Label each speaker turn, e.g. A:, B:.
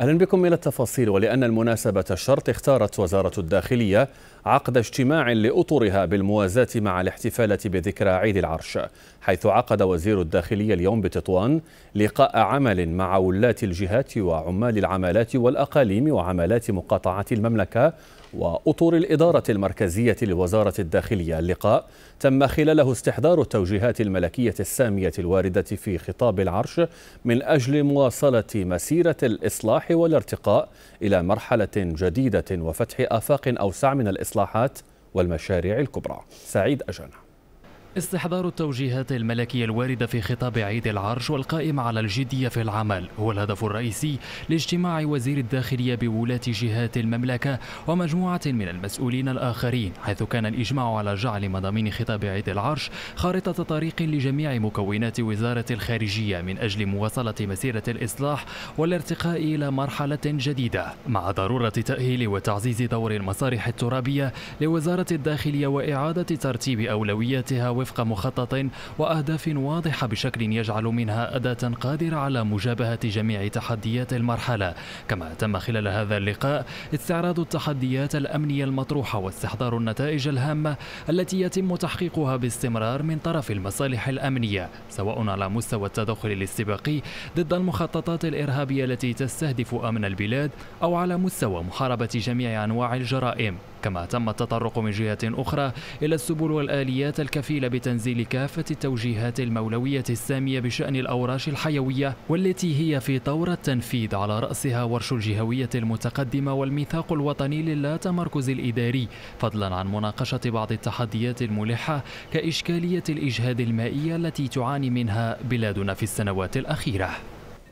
A: أهلا بكم إلى التفاصيل ولأن المناسبة الشرط اختارت وزارة الداخلية عقد اجتماع لأطرها بالموازاة مع الاحتفالة بذكرى عيد العرش حيث عقد وزير الداخلية اليوم بتطوان لقاء عمل مع ولاة الجهات وعمال العمالات والأقاليم وعمالات مقاطعة المملكة وأطر الإدارة المركزية لوزارة الداخلية اللقاء تم خلاله استحضار التوجيهات الملكية السامية الواردة في خطاب العرش من أجل مواصلة مسيرة الإصلاح والارتقاء إلى مرحلة جديدة وفتح آفاق أوسع من الإصلاحات والمشاريع الكبرى سعيد أجنه
B: استحضار التوجيهات الملكية الواردة في خطاب عيد العرش والقائم على الجدية في العمل هو الهدف الرئيسي لاجتماع وزير الداخلية بولاة جهات المملكة ومجموعة من المسؤولين الآخرين حيث كان الإجماع على جعل مضامين خطاب عيد العرش خارطة طريق لجميع مكونات وزارة الخارجية من أجل مواصلة مسيرة الإصلاح والارتقاء إلى مرحلة جديدة مع ضرورة تأهيل وتعزيز دور المصالح الترابية لوزارة الداخلية وإعادة ترتيب أولوياتها وفق مخطط وأهداف واضحة بشكل يجعل منها أداة قادرة على مجابهة جميع تحديات المرحلة كما تم خلال هذا اللقاء استعراض التحديات الأمنية المطروحة واستحضار النتائج الهامة التي يتم تحقيقها باستمرار من طرف المصالح الأمنية سواء على مستوى التدخل الاستباقي ضد المخططات الإرهابية التي تستهدف أمن البلاد أو على مستوى محاربة جميع أنواع الجرائم كما تم التطرق من جهة أخرى إلى السبل والآليات الكفيلة بتنزيل كافة التوجيهات المولوية السامية بشأن الأوراش الحيوية والتي هي في طور التنفيذ على رأسها ورش الجهوية المتقدمة والميثاق الوطني للا تمركز الإداري فضلا عن مناقشة بعض التحديات الملحة كإشكالية الإجهاد المائي التي تعاني منها بلادنا في السنوات الأخيرة